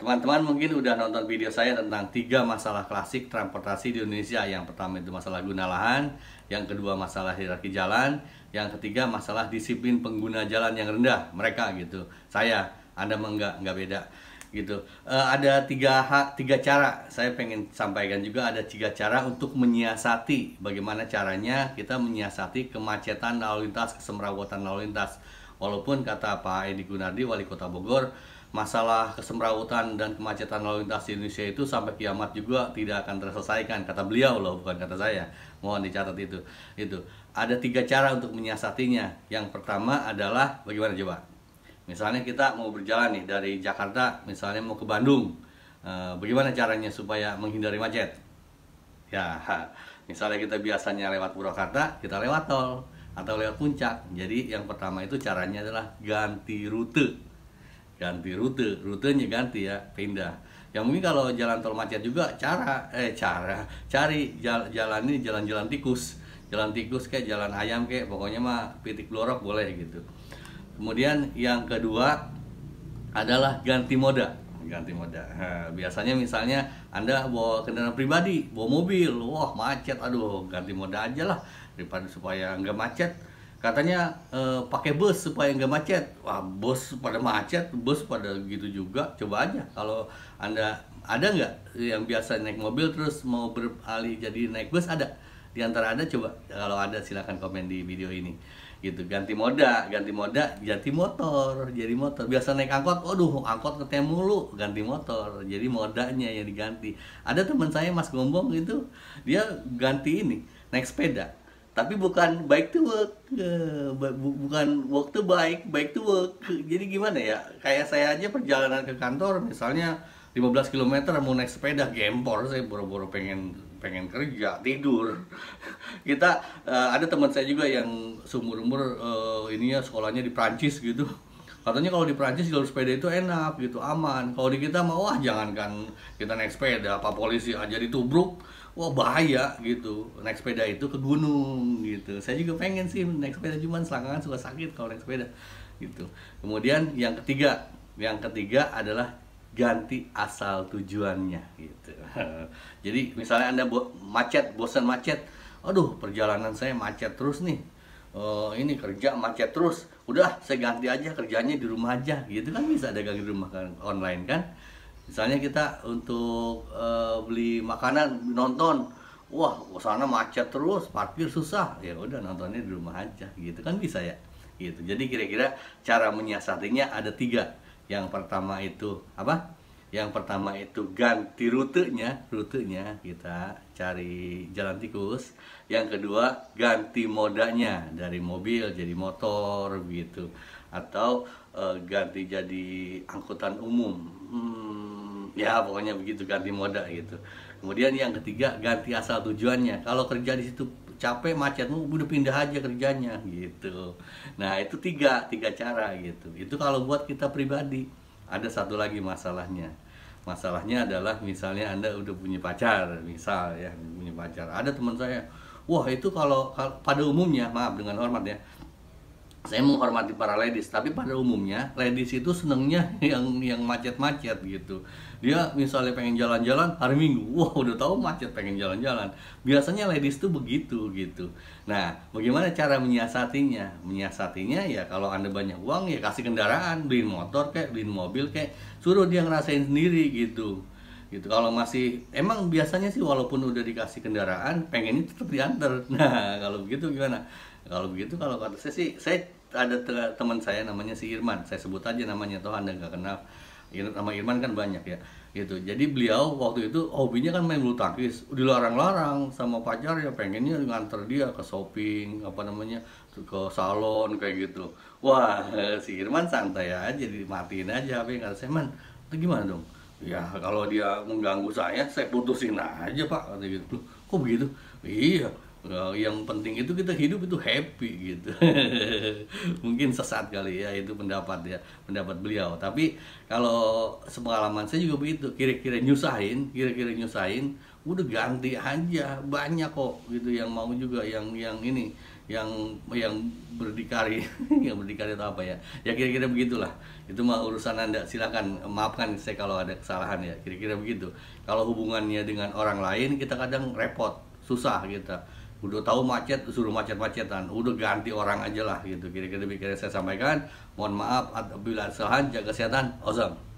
Teman-teman mungkin udah nonton video saya tentang tiga masalah klasik transportasi di Indonesia. Yang pertama itu masalah guna lahan, yang kedua masalah hierarki jalan, yang ketiga masalah disiplin pengguna jalan yang rendah. Mereka gitu, saya, Anda enggak, enggak beda gitu. E, ada tiga hak, tiga cara. Saya pengen sampaikan juga ada tiga cara untuk menyiasati bagaimana caranya kita menyiasati kemacetan lalu lintas, kesemrawutan lalu lintas. Walaupun kata Pak Edi Gunardi, Wali Kota Bogor, masalah kesemrawutan dan kemacetan lalu lintas di Indonesia itu sampai kiamat juga tidak akan terselesaikan kata beliau loh bukan kata saya mohon dicatat itu itu ada tiga cara untuk menyiasatinya yang pertama adalah bagaimana coba misalnya kita mau berjalan nih dari Jakarta misalnya mau ke Bandung e, bagaimana caranya supaya menghindari macet ya misalnya kita biasanya lewat Purwakarta kita lewat tol atau lewat puncak jadi yang pertama itu caranya adalah ganti rute ganti rute rutenya ganti ya pindah yang mungkin kalau jalan tol macet juga cara eh cara cari jal, jalan ini jalan-jalan tikus jalan tikus kayak jalan ayam kayak pokoknya mah pitik lorok boleh gitu kemudian yang kedua adalah ganti moda ganti moda biasanya misalnya anda bawa kendaraan pribadi bawa mobil wah macet aduh ganti moda aja lah daripada supaya nggak macet katanya uh, pakai bus supaya nggak macet wah bus pada macet bus pada gitu juga coba aja kalau anda ada nggak yang biasa naik mobil terus mau beralih jadi naik bus ada di antara anda coba kalau ada silahkan komen di video ini gitu ganti moda ganti moda ganti motor jadi motor biasa naik angkot duh angkot ketemu mulu ganti motor jadi modanya yang diganti ada teman saya mas gombong itu dia ganti ini naik sepeda tapi bukan baik to work iya, bukan work to bike baik to work jadi gimana ya kayak saya aja perjalanan ke kantor misalnya 15 km mau naik sepeda gempor saya boro-boro pengen pengen kerja tidur kita eh, ada teman saya juga yang seumur umur eh, ininya sekolahnya di Prancis gitu katanya kalau di Prancis jalur sepeda itu enak gitu aman kalau di kita mah wah jangankan kita naik sepeda apa polisi aja ditubruk wah bahaya gitu naik sepeda itu ke gunung gitu saya juga pengen sih naik sepeda cuman selangkangan suka sakit kalau naik sepeda gitu kemudian yang ketiga yang ketiga adalah ganti asal tujuannya gitu jadi misalnya anda bo macet bosan macet aduh perjalanan saya macet terus nih uh, ini kerja macet terus udah saya ganti aja kerjanya di rumah aja gitu kan bisa dagang di rumah kan online kan misalnya kita untuk uh, beli makanan nonton wah sana macet terus parkir susah ya udah nontonnya di rumah aja gitu kan bisa ya gitu jadi kira-kira cara menyiasatinya ada tiga yang pertama itu apa yang pertama itu ganti rutenya, rutenya kita cari jalan tikus. Yang kedua ganti modanya dari mobil jadi motor gitu atau e, ganti jadi angkutan umum. Hmm, ya pokoknya begitu ganti moda gitu. Kemudian yang ketiga ganti asal tujuannya. Kalau kerja di situ capek macet, uh, udah pindah aja kerjanya gitu. Nah, itu tiga, tiga cara gitu. Itu kalau buat kita pribadi ada satu lagi masalahnya masalahnya adalah misalnya anda udah punya pacar misal ya punya pacar ada teman saya wah itu kalau, kalau pada umumnya maaf dengan hormat ya saya menghormati para ladies tapi pada umumnya ladies itu senengnya yang yang macet-macet gitu dia misalnya pengen jalan-jalan hari minggu wah wow, udah tahu macet pengen jalan-jalan biasanya ladies tuh begitu gitu nah bagaimana cara menyiasatinya menyiasatinya ya kalau anda banyak uang ya kasih kendaraan beliin motor kayak beliin mobil kayak suruh dia ngerasain sendiri gitu gitu kalau masih emang biasanya sih walaupun udah dikasih kendaraan pengen pengennya tetap diantar nah kalau begitu gimana kalau begitu kalau kata saya sih saya ada teman saya namanya si Irman saya sebut aja namanya toh anda nggak kenal nama Irman kan banyak ya gitu jadi beliau waktu itu hobinya kan main bulu tangkis dilarang-larang sama pacar ya pengennya nganter dia ke shopping apa namanya ke salon kayak gitu wah si Irman santai aja dimatiin aja HP kata saya man itu gimana dong ya kalau dia mengganggu saya saya putusin aja pak kata gitu kok begitu iya eh, yang penting itu kita hidup itu happy gitu mungkin sesat kali ya itu pendapat ya pendapat beliau tapi kalau sepengalaman saya juga begitu kira-kira nyusahin kira-kira nyusahin udah ganti aja banyak kok gitu yang mau juga yang yang ini yang yang berdikari yang berdikari atau apa ya ya kira-kira begitulah itu mah urusan anda silakan maafkan saya kalau ada kesalahan ya kira-kira begitu kalau hubungannya dengan orang lain kita kadang repot susah kita udah tahu macet suruh macet-macetan udah ganti orang aja lah gitu kira-kira kira saya sampaikan mohon maaf apabila kesalahan jaga kesehatan awesome